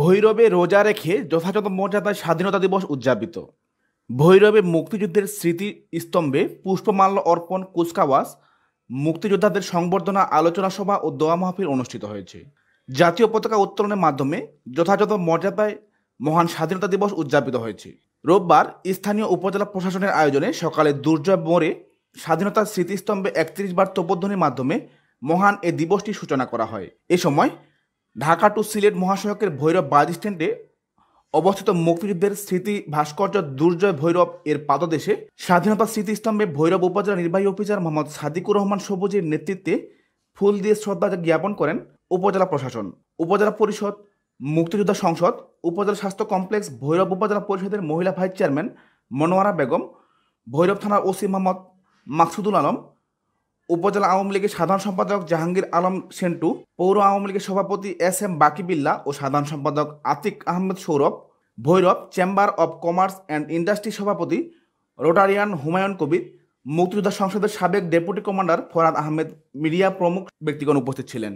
ভৈরবে রোজা রেখে যথাযথ মর্যাদায় স্বাধীনতা দিবস উদযাপিত ভৈরবে মুক্তিযুদ্ধের স্মৃতি স্তম্ভে পুষ্পমাল্য অর্পণ কুচকাওয়াস মুক্তিযোদ্ধাদের সংবর্ধনা আলোচনা সভা ও দোয়া মাহফিল অনুষ্ঠিত হয়েছে জাতীয় পতাকা উত্তোলনের মাধ্যমে যথাযথ মর্যাদায় মহান স্বাধীনতা দিবস উদযাপিত হয়েছে রোববার স্থানীয় উপজেলা প্রশাসনের আয়োজনে সকালে দুর্জয় মোড়ে স্বাধীনতা স্মৃতিস্তম্ভে একত্রিশ বার তোপধ্বনির মাধ্যমে মহান এ দিবসটি সূচনা করা হয় এ সময় ঢাকা টু সিলেট মহাসড়কের ভৈরব বাস স্ট্যান্ডে অবস্থিত মুক্তিযুদ্ধের স্মৃতি ভাস্কর্য দুর্জয় ভৈরব এর পাদদেশে স্বাধীনতা স্মৃতিস্তম্ভে ভৈরব উপজেলা নির্বাহী অফিসার মোহাম্মদ সাদিকুর রহমান সবুজের নেতৃত্বে ফুল দিয়ে শ্রদ্ধা জ্ঞাপন করেন উপজেলা প্রশাসন উপজেলা পরিষদ মুক্তিযোদ্ধা সংসদ উপজেলা স্বাস্থ্য কমপ্লেক্স ভৈরব উপজেলা পরিষদের মহিলা ভাইস চেয়ারম্যান মনোয়ারা বেগম ভৈরব থানার ওসি মোহাম্মদ মাকসুদুল আলম উপজেলা আওয়ামী লীগের সাধারণ সম্পাদক জাহাঙ্গীর আলম সেন্টু পৌর আওয়ামী লীগের সভাপতি এস এম বাকি বিল্লা ও সাধারণ সম্পাদক Atik Ahmed Sourav Bhairab chamber of commerce and industry সভাপতি রোটারিয়ান হুমায়ুন কবির মুক্তিযোদ্ধা সংসদের সাবেক ডেপুটি কমান্ডার ফরাদ আহমেদ মিডিয়া প্রমুখ ব্যক্তিগণ উপস্থিত ছিলেন